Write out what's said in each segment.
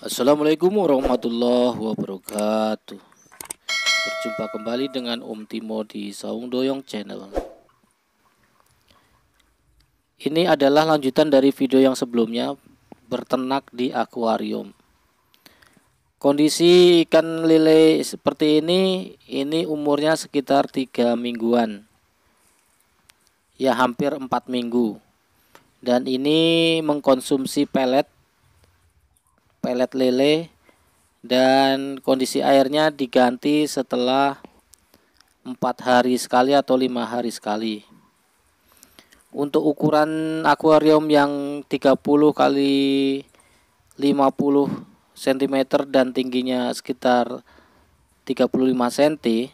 Assalamualaikum warahmatullahi wabarakatuh Berjumpa kembali dengan Om Timo di Saung Doyong Channel Ini adalah lanjutan dari video yang sebelumnya Bertenak di akuarium Kondisi ikan lele seperti ini Ini umurnya sekitar 3 mingguan Ya hampir 4 minggu Dan ini mengkonsumsi pelet pelet lele dan kondisi airnya diganti setelah empat hari sekali atau lima hari sekali untuk ukuran akuarium yang 30 kali 50 cm dan tingginya sekitar 35 cm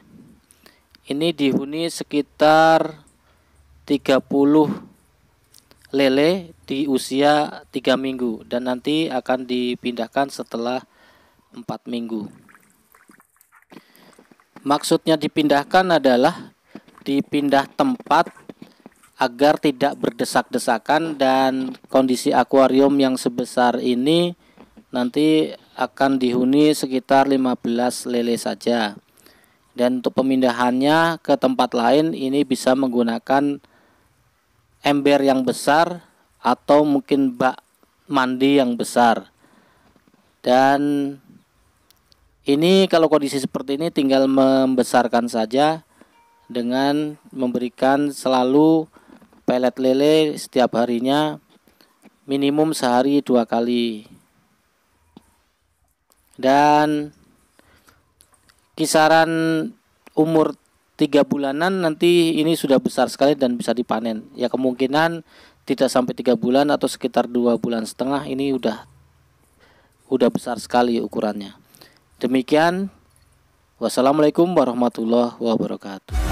ini dihuni sekitar 30 lele di usia 3 minggu dan nanti akan dipindahkan setelah 4 minggu. Maksudnya dipindahkan adalah dipindah tempat agar tidak berdesak-desakan dan kondisi akuarium yang sebesar ini nanti akan dihuni sekitar 15 lele saja. Dan untuk pemindahannya ke tempat lain ini bisa menggunakan ember yang besar atau mungkin bak mandi yang besar. Dan ini kalau kondisi seperti ini tinggal membesarkan saja dengan memberikan selalu pelet lele setiap harinya minimum sehari dua kali dan kisaran umur tiga bulanan nanti ini sudah besar sekali dan bisa dipanen. Ya kemungkinan tidak sampai tiga bulan atau sekitar dua bulan setengah ini udah udah besar sekali ukurannya. Demikian, wassalamualaikum warahmatullahi wabarakatuh.